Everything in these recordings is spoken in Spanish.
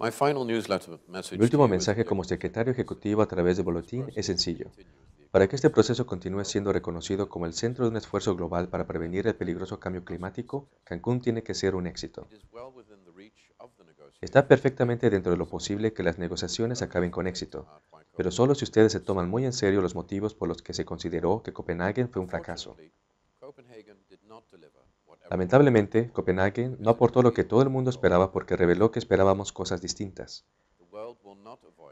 Mi último mensaje como secretario ejecutivo a través de Bolotín es sencillo. Para que este proceso continúe siendo reconocido como el centro de un esfuerzo global para prevenir el peligroso cambio climático, Cancún tiene que ser un éxito. Está perfectamente dentro de lo posible que las negociaciones acaben con éxito, pero solo si ustedes se toman muy en serio los motivos por los que se consideró que Copenhague fue un fracaso. Lamentablemente, Copenhague no aportó lo que todo el mundo esperaba porque reveló que esperábamos cosas distintas.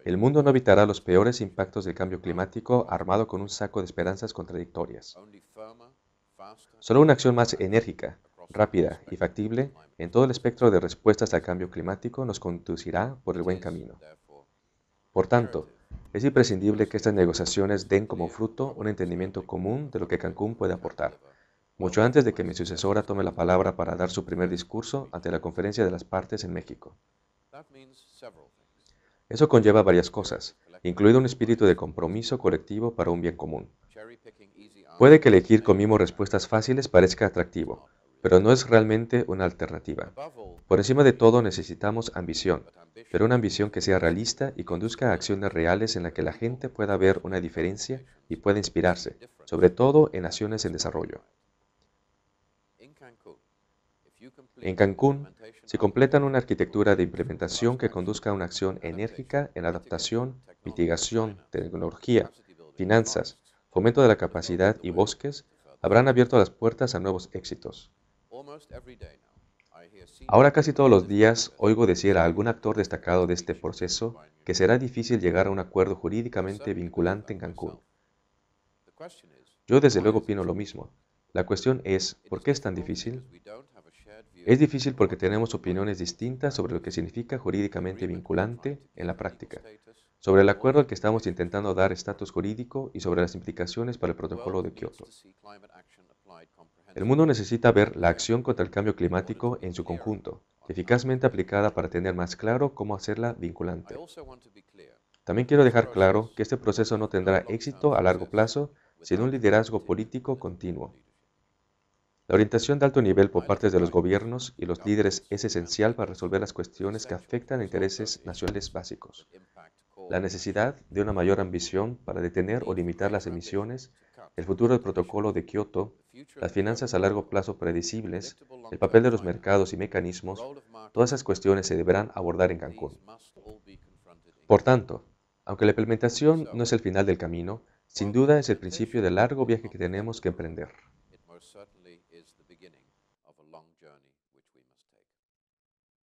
El mundo no evitará los peores impactos del cambio climático armado con un saco de esperanzas contradictorias. Solo una acción más enérgica, rápida y factible en todo el espectro de respuestas al cambio climático nos conducirá por el buen camino. Por tanto, es imprescindible que estas negociaciones den como fruto un entendimiento común de lo que Cancún puede aportar mucho antes de que mi sucesora tome la palabra para dar su primer discurso ante la Conferencia de las Partes en México. Eso conlleva varias cosas, incluido un espíritu de compromiso colectivo para un bien común. Puede que elegir con respuestas fáciles parezca atractivo, pero no es realmente una alternativa. Por encima de todo necesitamos ambición, pero una ambición que sea realista y conduzca a acciones reales en las que la gente pueda ver una diferencia y pueda inspirarse, sobre todo en acciones en desarrollo. En Cancún si completan una arquitectura de implementación que conduzca a una acción enérgica en adaptación, mitigación, tecnología, finanzas, fomento de la capacidad y bosques habrán abierto las puertas a nuevos éxitos. Ahora casi todos los días oigo decir a algún actor destacado de este proceso que será difícil llegar a un acuerdo jurídicamente vinculante en Cancún. Yo desde luego opino lo mismo. La cuestión es, ¿por qué es tan difícil? Es difícil porque tenemos opiniones distintas sobre lo que significa jurídicamente vinculante en la práctica, sobre el acuerdo al que estamos intentando dar estatus jurídico y sobre las implicaciones para el protocolo de Kioto. El mundo necesita ver la acción contra el cambio climático en su conjunto, eficazmente aplicada para tener más claro cómo hacerla vinculante. También quiero dejar claro que este proceso no tendrá éxito a largo plazo sin un liderazgo político continuo, la orientación de alto nivel por parte de los gobiernos y los líderes es esencial para resolver las pues, cuestiones que pues, afectan a pues, intereses eh, nacionales básicos. La necesidad de una mayor ambición para detener o limitar las emisiones, el futuro del protocolo de Kioto, las finanzas a largo plazo predecibles, el papel de los mercados y mecanismos, todas esas cuestiones se deberán abordar en Cancún. Por tanto, aunque la implementación no es el final del camino, sin duda es el principio del largo viaje que tenemos que emprender. most certainly is the beginning of a long journey